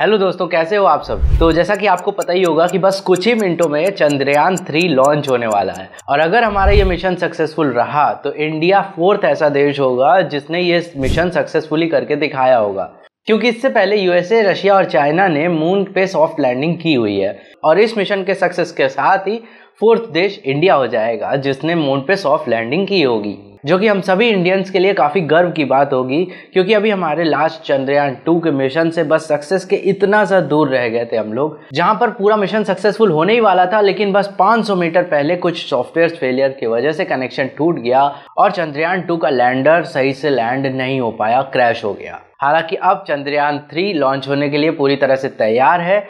hello दोस्तों कैसे हो आप सब तो जैसा कि आपको पता ही होगा कि बस कुछ ही मिनटों में चंद्रयान थ्री लॉन्च होने वाला है और अगर हमारा ये मिशन सक्सेसफुल रहा तो इंडिया फोर्थ ऐसा देश होगा जिसने ये मिशन सक्सेसफुली करके दिखाया होगा क्योंकि इससे पहले यूएसए रशिया और चाइना ने मून पे सॉफ्ट लैंडिंग की हुई है और इस मिशन के सक्सेस के साथ ही फोर्थ देश इंडिया हो जाएगा जिसने मून पे सॉफ्ट लैंडिंग की होगी जो कि हम सभी इंडियंस के लिए काफ़ी गर्व की बात होगी क्योंकि अभी हमारे लास्ट चंद्रयान टू के मिशन से बस सक्सेस के इतना सा दूर रह गए थे हम लोग जहां पर पूरा मिशन सक्सेसफुल होने ही वाला था लेकिन बस 500 मीटर पहले कुछ सॉफ्टवेयर फेलियर की वजह से कनेक्शन टूट गया और चंद्रयान टू का लैंडर सही से लैंड नहीं हो पाया क्रैश हो गया हालांकि अब चंद्रयान थ्री लॉन्च होने के लिए पूरी तरह से तैयार है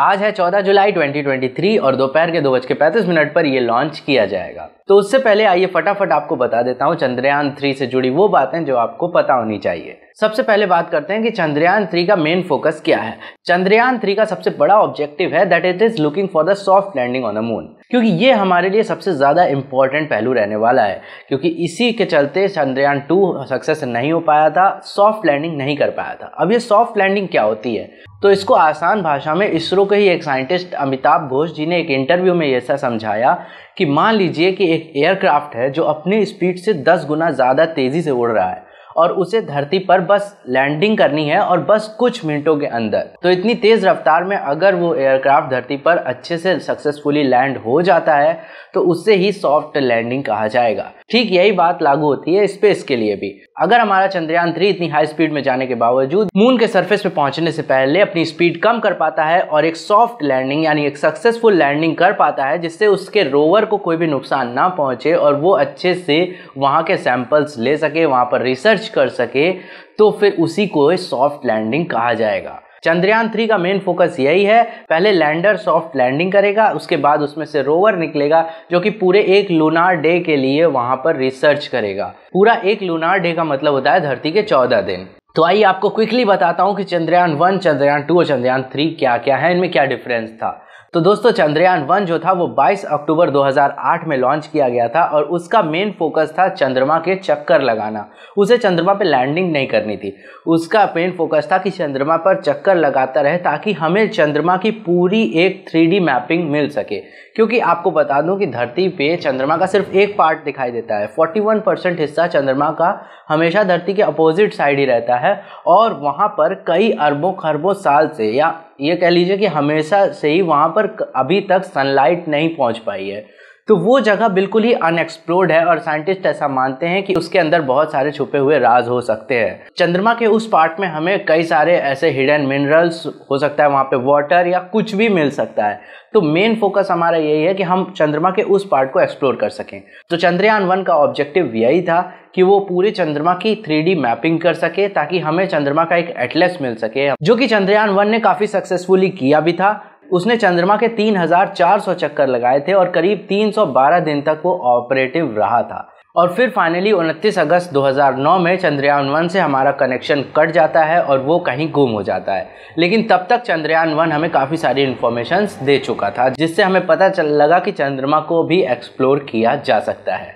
आज है 14 जुलाई 2023 और दोपहर के दो बज के पैंतीस मिनट पर यह लॉन्च किया जाएगा तो उससे पहले आइए फटाफट आपको बता देता हूँ चंद्रयान थ्री से जुड़ी वो बातें जो आपको पता होनी चाहिए सबसे पहले बात करते हैं कि चंद्रयान थ्री का मेन फोकस क्या है चंद्रयान थ्री का सबसे बड़ा ऑब्जेक्टिव है that it is looking for the soft landing on the moon क्योंकि ये हमारे लिए सबसे ज़्यादा इंपॉर्टेंट पहलू रहने वाला है क्योंकि इसी के चलते चंद्रयान टू सक्सेस नहीं हो पाया था सॉफ्ट लैंडिंग नहीं कर पाया था अब ये सॉफ्ट लैंडिंग क्या होती है तो इसको आसान भाषा में इसरो के ही एक साइंटिस्ट अमिताभ घोष जी ने एक इंटरव्यू में ऐसा समझाया कि मान लीजिए कि एक एयरक्राफ्ट है जो अपनी स्पीड से दस गुना ज़्यादा तेज़ी से उड़ रहा है और उसे धरती पर बस लैंडिंग करनी है और बस कुछ मिनटों के अंदर तो इतनी तेज़ रफ्तार में अगर वो एयरक्राफ्ट धरती पर अच्छे से सक्सेसफुली लैंड हो जाता है तो उससे ही सॉफ्ट लैंडिंग कहा जाएगा ठीक यही बात लागू होती है स्पेस के लिए भी अगर हमारा चंद्रयान थ्री इतनी हाई स्पीड में जाने के बावजूद मून के सरफेस पे पहुंचने से पहले अपनी स्पीड कम कर पाता है और एक सॉफ्ट लैंडिंग यानी एक सक्सेसफुल लैंडिंग कर पाता है जिससे उसके रोवर को कोई भी नुकसान ना पहुंचे और वो अच्छे से वहाँ के सैंपल्स ले सके वहाँ पर रिसर्च कर सके तो फिर उसी को सॉफ्ट लैंडिंग कहा जाएगा चंद्रयान थ्री का मेन फोकस यही है पहले लैंडर सॉफ्ट लैंडिंग करेगा उसके बाद उसमें से रोवर निकलेगा जो कि पूरे एक लूनार डे के लिए वहां पर रिसर्च करेगा पूरा एक लूनार डे का मतलब होता है धरती के चौदह दिन तो आइए आपको क्विकली बताता हूँ कि चंद्रयान वन चंद्रयान टू और चंद्रयान थ्री क्या क्या है इनमें क्या डिफरेंस था तो दोस्तों चंद्रयान वन जो था वो 22 अक्टूबर 2008 में लॉन्च किया गया था और उसका मेन फोकस था चंद्रमा के चक्कर लगाना उसे चंद्रमा पर लैंडिंग नहीं करनी थी उसका मेन फोकस था कि चंद्रमा पर चक्कर लगाता रहे ताकि हमें चंद्रमा की पूरी एक थ्री मैपिंग मिल सके क्योंकि आपको बता दूं कि धरती पे चंद्रमा का सिर्फ एक पार्ट दिखाई देता है 41 परसेंट हिस्सा चंद्रमा का हमेशा धरती के अपोजिट साइड ही रहता है और वहाँ पर कई अरबों खरबों साल से या ये कह लीजिए कि हमेशा से ही वहाँ पर अभी तक सनलाइट नहीं पहुँच पाई है तो वो जगह बिल्कुल ही अनएक्सप्लोर्ड है और साइंटिस्ट ऐसा मानते हैं कि उसके अंदर बहुत सारे छुपे हुए राज हो सकते हैं चंद्रमा के उस पार्ट में हमें कई सारे ऐसे हिडन मिनरल्स हो सकता है वहाँ पे वाटर या कुछ भी मिल सकता है तो मेन फोकस हमारा यही है कि हम चंद्रमा के उस पार्ट को एक्सप्लोर कर सकें तो चंद्रयान वन का ऑब्जेक्टिव यही था कि वो पूरे चंद्रमा की थ्री मैपिंग कर सके ताकि हमें चंद्रमा का एक एटलेस मिल सके जो कि चंद्रयान वन ने काफ़ी सक्सेसफुली किया भी था उसने चंद्रमा के 3,400 चक्कर लगाए थे और करीब 312 दिन तक वो ऑपरेटिव रहा था और फिर फाइनली 29 अगस्त 2009 में चंद्रयान वन से हमारा कनेक्शन कट जाता है और वो कहीं गुम हो जाता है लेकिन तब तक चंद्रयान वन हमें काफ़ी सारी इन्फॉर्मेशन दे चुका था जिससे हमें पता चल लगा कि चंद्रमा को भी एक्सप्लोर किया जा सकता है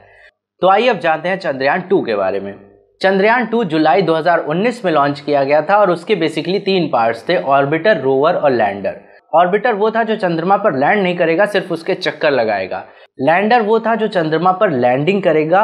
तो आइए अब जानते हैं चंद्रयान टू के बारे में चंद्रयान टू जुलाई 2019 में लॉन्च किया गया था और उसके बेसिकली तीन पार्ट्स थे ऑर्बिटर रोवर और लैंडर ऑर्बिटर वो था जो चंद्रमा पर लैंड नहीं करेगा सिर्फ उसके चक्कर लगाएगा लैंडर वो था जो चंद्रमा पर लैंडिंग करेगा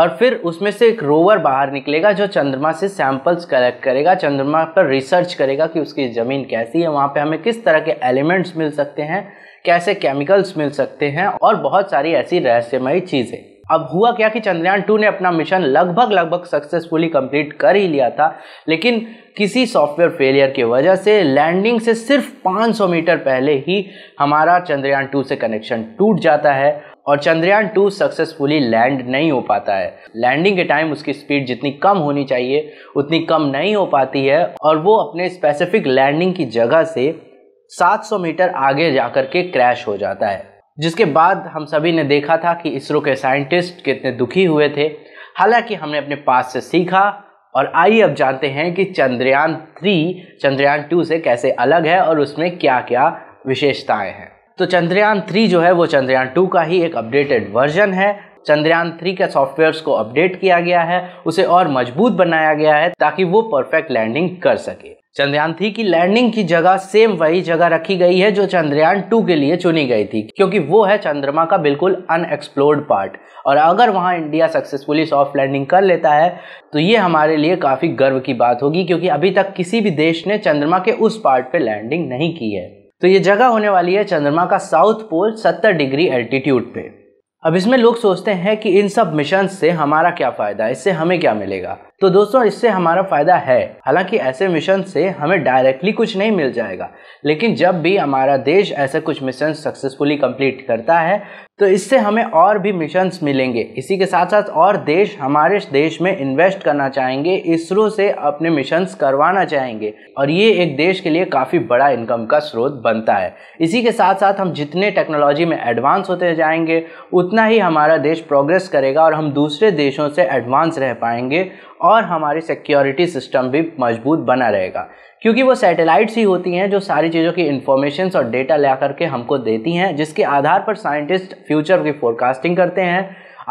और फिर उसमें से एक रोवर बाहर निकलेगा जो चंद्रमा से सैंपल्स कलेक्ट करेगा चंद्रमा पर रिसर्च करेगा कि उसकी ज़मीन कैसी है वहाँ पे हमें किस तरह के एलिमेंट्स मिल सकते हैं कैसे केमिकल्स मिल सकते हैं और बहुत सारी ऐसी रहस्यमयी चीज़ें अब हुआ क्या कि चंद्रयान टू ने अपना मिशन लगभग लगभग सक्सेसफुली कंप्लीट कर ही लिया था लेकिन किसी सॉफ्टवेयर फेलियर की वजह से लैंडिंग से सिर्फ 500 मीटर पहले ही हमारा चंद्रयान टू से कनेक्शन टूट जाता है और चंद्रयान टू सक्सेसफुली लैंड नहीं हो पाता है लैंडिंग के टाइम उसकी स्पीड जितनी कम होनी चाहिए उतनी कम नहीं हो पाती है और वो अपने स्पेसिफिक लैंडिंग की जगह से 700 मीटर आगे जाकर के क्रैश हो जाता है जिसके बाद हम सभी ने देखा था कि इसरो के साइंटिस्ट कितने दुखी हुए थे हालांकि हमने अपने पास से सीखा और आइए अब जानते हैं कि चंद्रयान थ्री चंद्रयान टू से कैसे अलग है और उसमें क्या क्या विशेषताएं हैं तो चंद्रयान थ्री जो है वो चंद्रयान टू का ही एक अपडेटेड वर्जन है चंद्रयान थ्री के सॉफ्टवेयर्स को अपडेट किया गया है उसे और मजबूत बनाया गया है ताकि वो परफेक्ट लैंडिंग कर सके चंद्रयान थ्री की लैंडिंग की जगह सेम वही जगह रखी गई है जो चंद्रयान टू के लिए चुनी गई थी क्योंकि वो है चंद्रमा का बिल्कुल अनएक्सप्लोर्ड पार्ट और अगर वहाँ इंडिया सक्सेसफुली सॉफ्ट लैंडिंग कर लेता है तो ये हमारे लिए काफ़ी गर्व की बात होगी क्योंकि अभी तक किसी भी देश ने चंद्रमा के उस पार्ट पे लैंडिंग नहीं की है तो ये जगह होने वाली है चंद्रमा का साउथ पोल सत्तर डिग्री एल्टीट्यूड पे अब इसमें लोग सोचते हैं कि इन सब मिशन से हमारा क्या फ़ायदा इससे हमें क्या मिलेगा तो दोस्तों इससे हमारा फ़ायदा है हालांकि ऐसे मिशन से हमें डायरेक्टली कुछ नहीं मिल जाएगा लेकिन जब भी हमारा देश ऐसे कुछ मिशन सक्सेसफुली कंप्लीट करता है तो इससे हमें और भी मिशंस मिलेंगे इसी के साथ साथ और देश हमारे देश में इन्वेस्ट करना चाहेंगे इसरो से अपने मिशंस करवाना चाहेंगे और ये एक देश के लिए काफ़ी बड़ा इनकम का स्रोत बनता है इसी के साथ साथ हम जितने टेक्नोलॉजी में एडवांस होते जाएंगे उतना ही हमारा देश प्रोग्रेस करेगा और हम दूसरे देशों से एडवांस रह पाएंगे और हमारी सिक्योरिटी सिस्टम भी मजबूत बना रहेगा क्योंकि वो सैटेलाइट्स ही होती हैं जो सारी चीज़ों की इन्फॉर्मेशन और डेटा ला करके हमको देती हैं जिसके आधार पर साइंटिस्ट फ्यूचर की फोरकास्टिंग करते हैं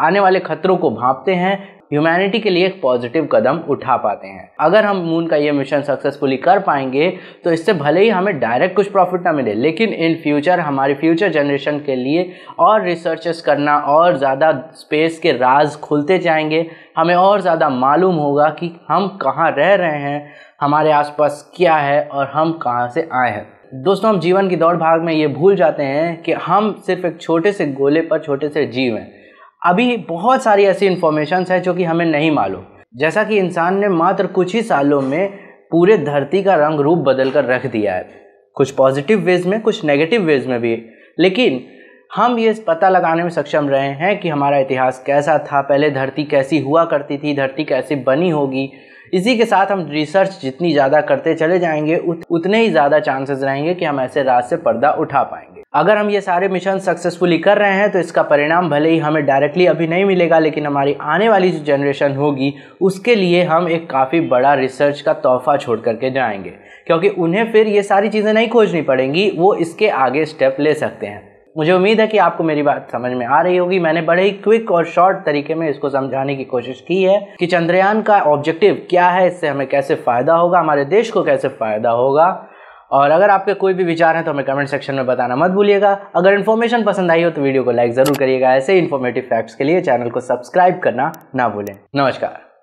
आने वाले खतरों को भांपते हैं ह्यूमैनिटी के लिए एक पॉजिटिव कदम उठा पाते हैं अगर हम मून का ये मिशन सक्सेसफुली कर पाएंगे तो इससे भले ही हमें डायरेक्ट कुछ प्रॉफिट ना मिले लेकिन इन फ्यूचर हमारी फ्यूचर जनरेशन के लिए और रिसर्चेस करना और ज़्यादा स्पेस के राज खुलते जाएंगे हमें और ज़्यादा मालूम होगा कि हम कहाँ रह रहे हैं हमारे आसपास क्या है और हम कहाँ से आए हैं दोस्तों हम जीवन की दौड़ भाग में ये भूल जाते हैं कि हम सिर्फ एक छोटे से गोले पर छोटे से जीव हैं अभी बहुत सारी ऐसी इन्फॉर्मेशन है जो कि हमें नहीं मालूम जैसा कि इंसान ने मात्र कुछ ही सालों में पूरे धरती का रंग रूप बदल कर रख दिया है कुछ पॉजिटिव वेज में कुछ नेगेटिव वेज में भी लेकिन हम ये पता लगाने में सक्षम रहे हैं कि हमारा इतिहास कैसा था पहले धरती कैसी हुआ करती थी धरती कैसी बनी होगी इसी के साथ हम रिसर्च जितनी ज़्यादा करते चले जाएंगे उत, उतने ही ज़्यादा चांसेस रहेंगे कि हम ऐसे राज से पर्दा उठा पाएंगे अगर हम ये सारे मिशन सक्सेसफुली कर रहे हैं तो इसका परिणाम भले ही हमें डायरेक्टली अभी नहीं मिलेगा लेकिन हमारी आने वाली जो जनरेशन होगी उसके लिए हम एक काफ़ी बड़ा रिसर्च का तोहफा छोड़ करके जाएंगे क्योंकि उन्हें फिर ये सारी चीज़ें नहीं खोजनी पड़ेंगी वो इसके आगे स्टेप ले सकते हैं मुझे उम्मीद है कि आपको मेरी बात समझ में आ रही होगी मैंने बड़े ही क्विक और शॉर्ट तरीके में इसको समझाने की कोशिश की है कि चंद्रयान का ऑब्जेक्टिव क्या है इससे हमें कैसे फ़ायदा होगा हमारे देश को कैसे फ़ायदा होगा और अगर आपके कोई भी विचार हैं तो हमें कमेंट सेक्शन में बताना मत भूलिएगा अगर इन्फॉर्मेशन पसंद आई हो तो वीडियो को लाइक ज़रूर करिएगा ऐसे इन्फॉर्मेटिव फैक्ट्स के लिए चैनल को सब्सक्राइब करना ना भूलें नमस्कार